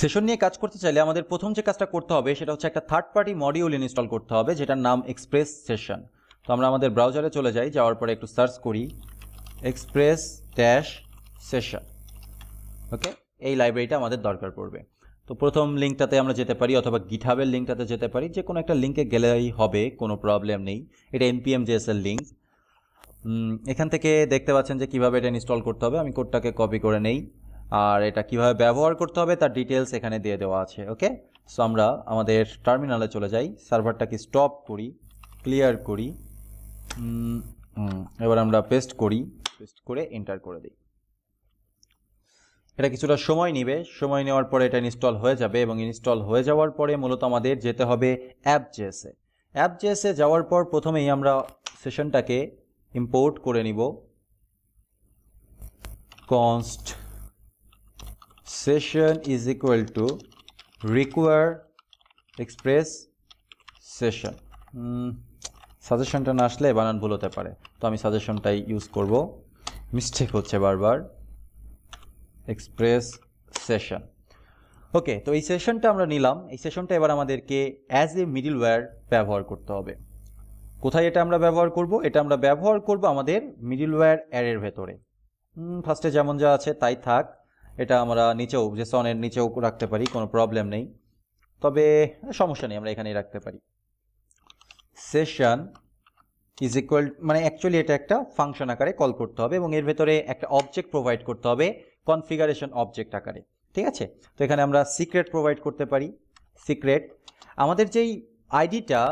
session নিয়ে কাজ করতে চাইলে আমাদের প্রথম যে কাজটা করতে হবে সেটা হচ্ছে একটা থার্ড পার্টি মডিউল ইনস্টল করতে হবে যেটার নাম এক্সপ্রেস সেশন তো আমরা আমাদের ব্রাউজারে চলে যাই যাওয়ার পরে একটু সার্চ করি এক্সপ্রেস ড্যাশ সেশন ওকে এই লাইব্রেরিটা আমাদের দরকার পড়বে তো প্রথম লিঙ্কটাতে আমরা যেতে পারি অথবা গিটহাবের লিঙ্কটাতে যেতে পারি যে কোনো একটা লিঙ্কে গেলেই হবে কোনো প্রবলেম নেই এটা এমপিএম জেএসএল লিঙ্ক এখান থেকে দেখতে পাচ্ছেন যে কীভাবে এটা ইনস্টল করতে হবে আমি কোডটাকে কপি করে নেই আর এটা কিভাবে ব্যবহার করতে হবে তার ডিটেলস এখানে দিয়ে দেওয়া আছে ওকে সো আমরা আমাদের টার্মিনালে চলে যাই সার্ভারটাকে স্টপ করি ক্লিয়ার করি এবার আমরা পেস্ট করি পেস্ট করে এন্টার করে দিই এটা কিছুটা সময় নেবে সময় নেওয়ার পরে এটা ইনস্টল হয়ে যাবে এবং ইনস্টল হয়ে যাওয়ার পরে মূলত আমাদের যেতে হবে অ্যাপ জেসে অ্যাপ জেসে যাওয়ার পর প্রথমেই আমরা সেশনটাকে ইম্পোর্ট করে নিব const session is equal to require express session সাজেশনটা না আসলে বানান ভুল হতে পারে তো আমি সাজেশনটাই ইউজ করব মিস্টেক হচ্ছে বারবার এক্সপ্রেস সেশন ওকে তো এই সেশনটা আমরা নিলাম এই সেশনটা এবার আমাদেরকে অ্যাজ এ মিডিল ওয়্যার ব্যবহার করতে হবে কোথায় এটা আমরা ব্যবহার করব এটা আমরা ব্যবহার করব আমাদের মিডিল ওয়্যার অ্যারের ভেতরে ফার্স্টে যেমন যা আছে তাই থাক এটা আমরা নিচেও যে সনের নিচেও রাখতে পারি কোনো প্রবলেম নেই তবে সমস্যা নেই আমরা এখানেই রাখতে পারি সেশন ইজ ইকুয়াল মানে অ্যাকচুয়ালি এটা একটা ফাংশন আকারে কল করতে হবে এবং এর ভেতরে একটা অবজেক্ট প্রোভাইড করতে হবে কনফিগারেশন অবজেক্ট আকারে ঠিক আছে তো এখানে আমরা সিক্রেট প্রোভাইড করতে পারি সিক্রেট আমাদের যেই আইডিটা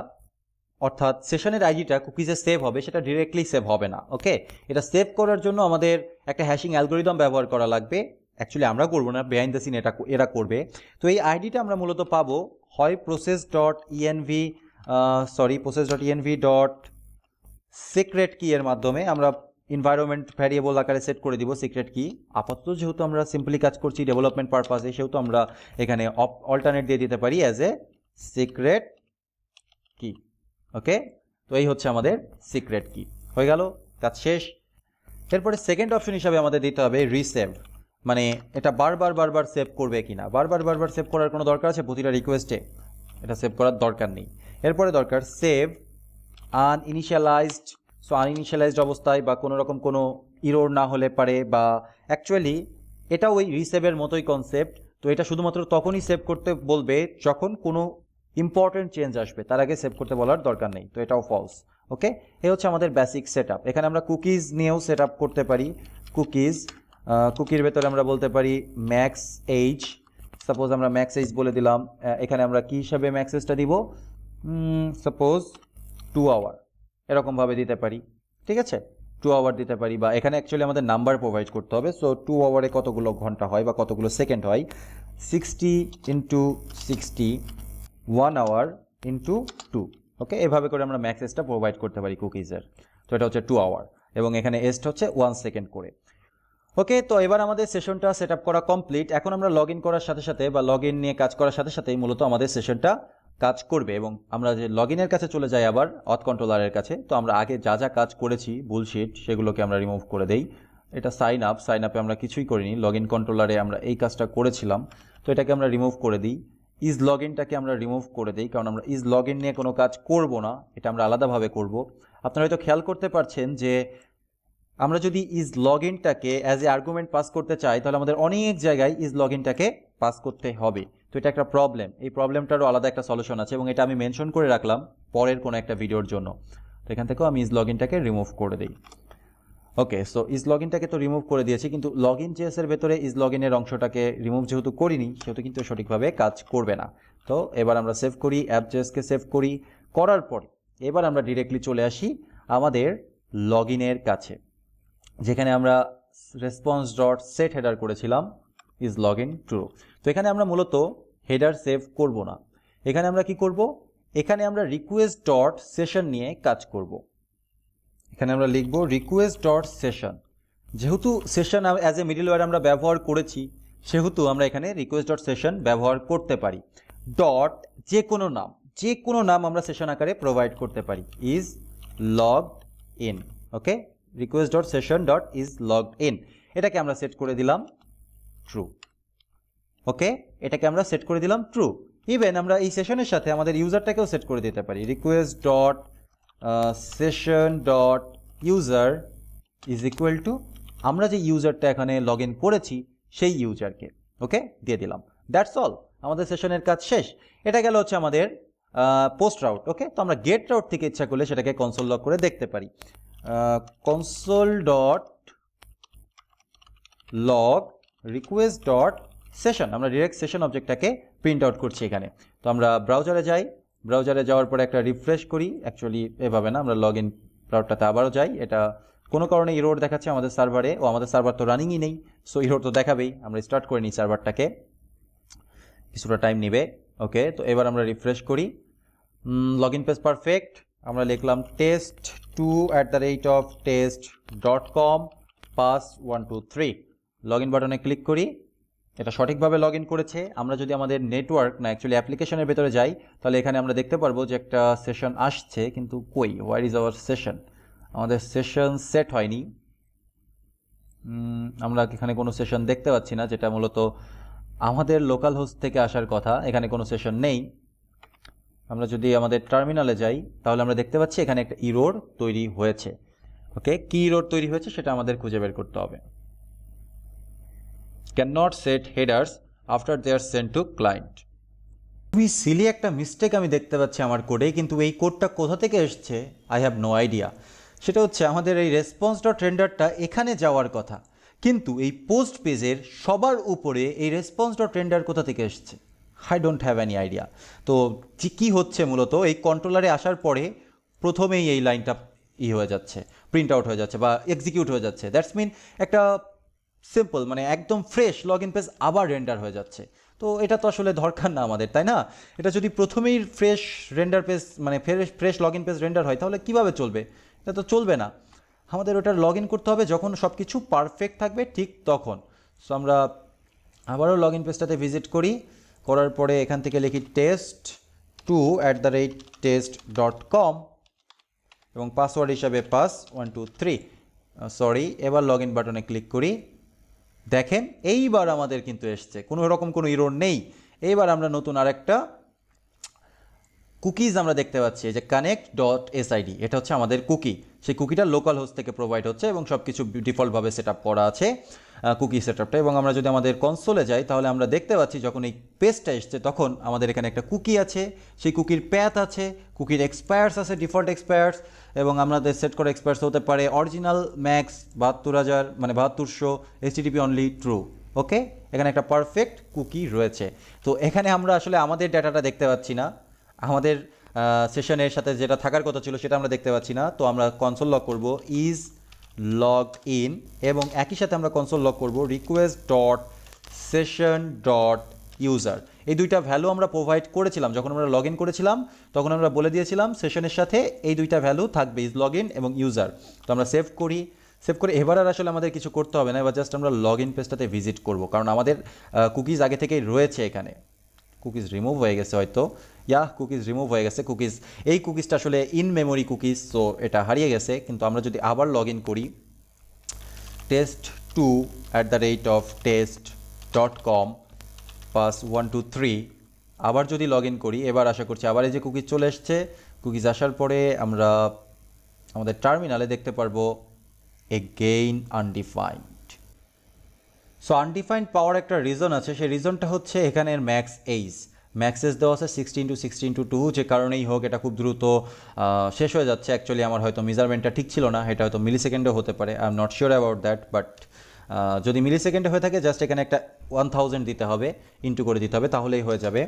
অর্থাৎ সেশনের আইডিটা কুকিজে সেভ হবে সেটা ডিরেক্টলি সেভ হবে না ওকে এটা সেভ করার জন্য আমাদের একটা হ্যাশিং অ্যালগোরিদম ব্যবহার করা লাগবে অ্যাকচুয়ালি আমরা করবো না বিহাইন্ড দ্য সিন এটা এরা করবে তো এই আইডিটা আমরা মূলত পাবো হয় process dot ENV sorry process dot ENV dot secret key এর মাধ্যমে আমরা ইনভায়রনমেন্ট ভ্যারিয়েবল আকারে সেট করে দিব সিক্রেট কি আপাতত যেহেতু আমরা সিম্পলি কাজ করছি ডেভেলপমেন্ট পারপাসে সেহেতু আমরা এখানে অল্টারনেট দিয়ে দিতে পারি অ্যাজ এ সিক্রেট কি ওকে তো এই হচ্ছে আমাদের সিক্রেট কি হয়ে গেল কাজ শেষ এরপরে সেকেন্ড অপশন হিসাবে আমাদের দিতে হবে রিসেভ মানে এটা বারবার বারবার সেভ করবে কি না বারবার বারবার সেভ করার কোনো দরকার আছে প্রতিটা রিকোয়েস্টে এটা সেভ করার দরকার নেই এরপরে দরকার সেভ আনইনিশিয়ালাইজড সো আনইনিশিয়ালাইজড অবস্থায় বা কোনো রকম কোনো ইরোর না হলে পারে বা অ্যাকচুয়ালি এটা ওই রিসেভের মতোই কনসেপ্ট তো এটা শুধুমাত্র তখনই সেভ করতে বলবে যখন কোনো ইম্পর্টেন্ট চেঞ্জ আসবে তার আগে সেভ করতে বলার দরকার নেই তো এটাও ফলস ওকে এ হচ্ছে আমাদের বেসিক সেট এখানে আমরা কুকিজ নিয়েও সেট করতে পারি কুকিজ কুকির ভেতরে আমরা বলতে পারি ম্যাক্স এইচ সাপোজ আমরা ম্যাক্স এইচ বলে দিলাম এখানে আমরা কি হিসাবে ম্যাক্স এইচটা দিব সাপোজ টু আওয়ার এরকমভাবে দিতে পারি ঠিক আছে টু আওয়ার দিতে পারি বা এখানে অ্যাকচুয়ালি আমাদের নাম্বার প্রোভাইড করতে হবে সো টু আওয়ারে কতগুলো ঘন্টা হয় বা কতগুলো সেকেন্ড হয় sixty into sixty one hour into two okay এভাবে করে আমরা ম্যাক্সেসটা প্রোভাইড করতে পারি কুকিজের তো এটা হচ্ছে টু আওয়ার এবং এখানে এস্ট হচ্ছে ওয়ান সেকেন্ড করে ওকে তো এবার আমাদের সেশনটা সেট করা কমপ্লিট এখন আমরা লগ করার সাথে সাথে বা লগ নিয়ে কাজ করার সাথে সাথেই মূলত আমাদের সেশনটা কাজ করবে এবং আমরা যে লগ কাছে চলে যাই আবার অথ কন্ট্রোলারের কাছে তো আমরা আগে যা যা কাজ করেছি বুলশিট সেগুলোকে আমরা রিমুভ করে দেই এটা সাইন আপ সাইন আপে আমরা কিছুই করিনি লগ কন্ট্রোলারে আমরা এই কাজটা করেছিলাম তো এটাকে আমরা রিমুভ করে দিই ইজ লগ ইনটাকে আমরা রিমুভ করে দিই কারণ আমরা ইজ লগ ইন নিয়ে কোনো কাজ করব না এটা আমরা আলাদাভাবে করব আপনারা হয়তো খেয়াল করতে পারছেন যে আমরা যদি ইজ লগ ইনটাকে অ্যাজ এ আর্গুমেন্ট পাস করতে চাই তাহলে আমাদের অনেক জায়গায় ইজ লগ ইনটাকে পাস করতে হবে তো এটা একটা প্রবলেম এই প্রবলেমটারও আলাদা একটা সলিউশন আছে এবং এটা আমি মেনশন করে রাখলাম পরের কোনো একটা ভিডিওর জন্য তো এখান থেকেও আমি ইজ লগ ইনটাকে রিমুভ করে দিই ওকে সো ইজ লগ ইনটাকে তো রিমুভ করে দিয়েছি কিন্তু লগ ইন এর ভেতরে ইজ লগ ইনের অংশটাকে রিমুভ যেহেতু করিনি সেহেতু কিন্তু সঠিকভাবে কাজ করবে না তো এবার আমরা সেভ করি অ্যাপ জেএসকে সেভ করি করার পরে এবার আমরা ডিরেক্টলি চলে আসি আমাদের লগ ইনের কাছে যেখানে আমরা রেসপন্স ডট সেট হেডার করেছিলাম ইজ লগ ইন ট্রু তো এখানে আমরা মূলত হেডার সেভ করব না এখানে আমরা কি করব এখানে আমরা রিকোয়েস্ট ডট সেশন নিয়ে কাজ করব এখানে আমরা লিখব রিকোয়েস্ট ডট সেশন যেহেতু সেশন অ্যাজ এ মিডিল আমরা ব্যবহার করেছি সেহেতু আমরা এখানে রিকোয়েস্ট ডট সেশন ব্যবহার করতে পারি ডট যে কোনো নাম যে কোনো নাম আমরা সেশন আকারে প্রোভাইড করতে পারি is log in okay request dot session dot is logged in এটাকে আমরা সেট করে দিলাম ট্রু ওকে এটাকে আমরা সেট করে দিলাম ট্রু ইভেন আমরা এই সেশনের সাথে আমাদের ইউজারটাকেও সেট করে দিতে পারি request dot session dot user is equal to আমরা যে ইউজারটা এখানে লগ করেছি সেই ইউজারকে ওকে দিয়ে দিলাম দ্যাটস অল আমাদের সেশনের কাজ শেষ এটা গেল হচ্ছে আমাদের পোস্ট রাউট ওকে তো আমরা গেট রাউট থেকে ইচ্ছা করলে সেটাকে কনসোল লগ করে দেখতে পারি console console dot log request dot session আমরা ডিরেক্ট সেশন অবজেক্টটাকে প্রিন্ট আউট করছি এখানে তো আমরা ব্রাউজারে যাই ব্রাউজারে যাওয়ার পরে একটা রিফ্রেশ করি অ্যাকচুয়ালি এভাবে না আমরা লগ ইন ক্লাউডটাতে আবারও যাই এটা কোনো কারণে ইরোড দেখাচ্ছে আমাদের সার্ভারে ও আমাদের সার্ভার তো রানিংই নেই সো ইরোড তো দেখাবেই আমরা স্টার্ট করে নিই সার্ভারটাকে কিছুটা টাইম নেবে ওকে তো এবার আমরা রিফ্রেশ করি লগ ইন পেজ পারফেক্ট আমরা লিখলাম test two at the rate of test dot com pass one two three log in বাটনে ক্লিক করি এটা সঠিকভাবে লগ ইন করেছে আমরা যদি আমাদের নেটওয়ার্ক না অ্যাকচুয়ালি অ্যাপ্লিকেশনের ভেতরে যাই তাহলে এখানে আমরা দেখতে পারবো যে একটা সেশন আসছে কিন্তু কই হোয়ার ইজ আওয়ার সেশন আমাদের সেশন সেট হয়নি আমরা এখানে কোনো সেশন দেখতে পাচ্ছি না যেটা মূলত আমাদের লোকাল হোস্ট থেকে আসার কথা এখানে কোনো সেশন নেই আমরা যদি আমাদের টার্মিনালে যাই তাহলে আমরা দেখতে পাচ্ছি এখানে একটা ইরোড তৈরি হয়েছে ওকে কি ইরোড তৈরি হয়েছে সেটা আমাদের খুঁজে বের করতে হবে can not set headers after they're sent to client খুবই সিলি একটা মিস্টেক আমি দেখতে পাচ্ছি আমার কোডে কিন্তু এই কোডটা কোথা থেকে এসছে আই হ্যাভ নো আইডিয়া সেটা হচ্ছে আমাদের এই রেসপন্স ডট রেন্ডারটা এখানে যাওয়ার কথা কিন্তু এই পোস্ট পেজের সবার উপরে এই রেসপন্স ডট রেন্ডার কোথা থেকে এসছে I don't have any idea তো কী হচ্ছে মূলত এই কন্ট্রোলারে আসার পরে প্রথমেই এই লাইনটা ই হয়ে যাচ্ছে প্রিন্ট আউট হয়ে যাচ্ছে বা এক্সিকিউট হয়ে যাচ্ছে দ্যাটস মিন একটা সিম্পল মানে একদম ফ্রেশ লগ ইন পেজ আবার রেন্ডার হয়ে যাচ্ছে তো এটা তো আসলে দরকার না আমাদের তাই না এটা যদি প্রথমেই ফ্রেশ রেন্ডার পেজ মানে fresh fresh log in page render হয় তাহলে কীভাবে চলবে এটা তো চলবে না আমাদের ওটা লগ ইন করতে হবে যখন সব কিছু পারফেক্ট থাকবে ঠিক তখন সো আমরা আবারও লগ ইন পেজটাতে ভিজিট করি করার পরে এখান থেকে লিখি test two at the rate test dot com এবং পাসওয়ার্ড হিসাবে pass one two three sorry এবার লগ ইন বাটনে ক্লিক করি দেখেন এইবার আমাদের কিন্তু এসছে কোনো রকম কোনো ইরোর নেই এইবার আমরা নতুন আরেকটা কুকিজ আমরা দেখতে পাচ্ছি যে কানেক্ট ডট এসআইডি এটা হচ্ছে আমাদের কুকি সেই কুকিটা লোকাল হোস্ট থেকে প্রোভাইড হচ্ছে এবং সব কিছু ডিফল্টভাবে সেট আপ করা আছে কুকি সেটআপটা এবং আমরা যদি আমাদের কনসোলে যাই তাহলে আমরা দেখতে পাচ্ছি যখন এই পেজটা এসছে তখন আমাদের এখানে একটা কুকি আছে সেই কুকির প্যাথ আছে কুকির এক্সপায়ার্স আছে ডিফল্ট এক্সপায়ার্স এবং আমাদের সেট করা এক্সপায়ার্স হতে পারে অরিজিনাল ম্যাক্স বাহাত্তর হাজার মানে বাহাত্তরশো এসটিডিপি অনলি ট্রু ওকে এখানে একটা পারফেক্ট কুকি রয়েছে তো এখানে আমরা আসলে আমাদের ডাটাটা দেখতে পাচ্ছি না আমাদের সেশনের সাথে যেটা থাকার কথা ছিল সেটা আমরা দেখতে পাচ্ছি না তো আমরা কনসোল লক করব ইজ লগ ইন এবং একই সাথে আমরা কনসোল লগ করব request dot session dot user এই দুইটা ভ্যালু আমরা প্রোভাইড করেছিলাম যখন আমরা লগ করেছিলাম তখন আমরা বলে দিয়েছিলাম সেশনের সাথে এই দুইটা ভ্যালু থাকবে ইজ লগ এবং ইউজার তো আমরা সেভ করি সেভ করে এবার আর আসলে আমাদের কিছু করতে হবে না এবার জাস্ট আমরা লগ ইন পেজটাতে ভিজিট করব কারণ আমাদের কুকিজ আগে থেকেই রয়েছে এখানে কুকিজ রিমুভ হয়ে গেছে হয়তো ইয়া কুকিজ রিমুভ হয়ে গেছে কুকিজ এই কুকিজটা আসলে ইন মেমোরি কুকিজ সো এটা হারিয়ে গেছে কিন্তু আমরা যদি আবার লগ করি test two at the rate of test dot com plus one two three আবার যদি লগ করি এবার আশা করছি আবার এই যে কুকিজ চলে এসছে কুকিজ আসার পরে আমরা আমাদের টার্মিনালে দেখতে পারবো এগেইন আনডিফাইন্ড সো আনডিফাইন্ড পাওয়ার একটা রিজন আছে সেই রিজনটা হচ্ছে এখানের ম্যাক্স এইস এস দেওয়া আছে sixteen two sixteen two two যে কারণেই হোক এটা খুব দ্রুত শেষ হয়ে যাচ্ছে অ্যাকচুয়ালি আমার হয়তো মেজারমেন্টটা ঠিক ছিল না এটা হয়তো মিলি সেকেন্ডও হতে পারে I am not sure about that but যদি মিলি সেকেন্ডে হয়ে থাকে জাস্ট এখানে একটা ওয়ান থাউজেন্ড দিতে হবে ইন্টু করে দিতে হবে তাহলেই হয়ে যাবে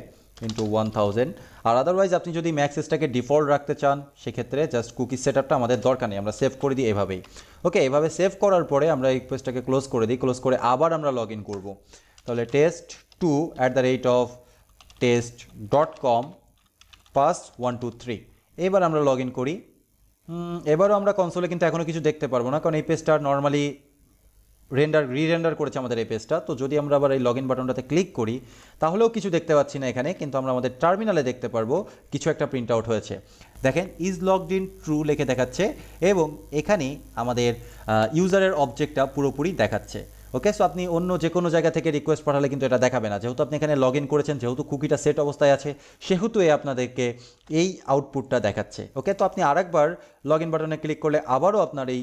ইন্টু ওয়ান থাউজেন্ড আর আদারওয়াইজ আপনি যদি ম্যাক্সেসটাকে ডিফল্ট রাখতে চান সেক্ষেত্রে জাস্ট কুকি সেট আপটা আমাদের দরকার নেই আমরা সেভ করে দিই এভাবেই ওকে এভাবে সেভ করার পরে আমরা এই পেজটাকে ক্লোজ করে দিই ক্লোজ করে আবার আমরা লগ ইন করবো তাহলে test two at the rate of test dot com pass one two three এবার আমরা লগ ইন করি এবারও আমরা কনসোলে কিন্তু এখনও কিছু দেখতে পারবো না কারণ এই পেজটা নর্মালি রেন্ডার রিরেন্ডার করেছে আমাদের এই পেজটা তো যদি আমরা আবার এই লগ ইন বাটনটাতে ক্লিক করি তাহলেও কিছু দেখতে পাচ্ছি না এখানে কিন্তু আমরা আমাদের টার্মিনালে দেখতে পারবো কিছু একটা প্রিন্ট আউট হয়েছে দেখেন ইজ লগড ইন ট্রু লেখে দেখাচ্ছে এবং এখানে আমাদের ইউজারের অবজেক্টটা পুরোপুরি দেখাচ্ছে ওকে সো আপনি অন্য যে কোনো জায়গা থেকে রিকোয়েস্ট পাঠালে কিন্তু এটা দেখাবে না যেহেতু আপনি এখানে লগ ইন করেছেন যেহেতু কুকিটা সেট অবস্থায় আছে সেহেতু এ আপনাদেরকে এই আউটপুটটা দেখাচ্ছে ওকে তো আপনি আরেকবার লগ ইন বাটনে ক্লিক করলে আবারও আপনার এই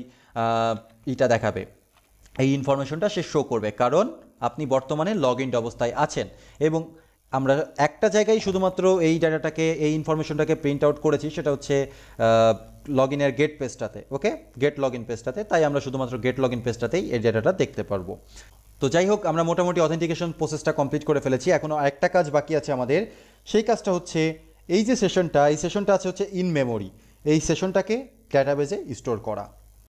ইটা দেখাবে এই ইনফরমেশনটা সে শো করবে কারণ আপনি বর্তমানে লগ ইন অবস্থায় আছেন এবং আমরা একটা জায়গায় শুধুমাত্র এই ডাটাটাকে এই ইনফরমেশনটাকে প্রিন্ট আউট করেছি সেটা হচ্ছে লগ ইনের গেট পেজটাতে ওকে গেট লগ ইন পেজটাতে তাই আমরা শুধুমাত্র গেট লগ ইন পেজটাতেই এই ডাটাটা দেখতে পারবো তো যাই হোক আমরা মোটামুটি অথেন্টিকেশন প্রসেসটা কমপ্লিট করে ফেলেছি এখনও একটা কাজ বাকি আছে আমাদের সেই কাজটা হচ্ছে এই যে সেশনটা এই সেশনটা আছে হচ্ছে ইন মেমোরি এই সেশনটাকে ডাটাবেজে স্টোর করা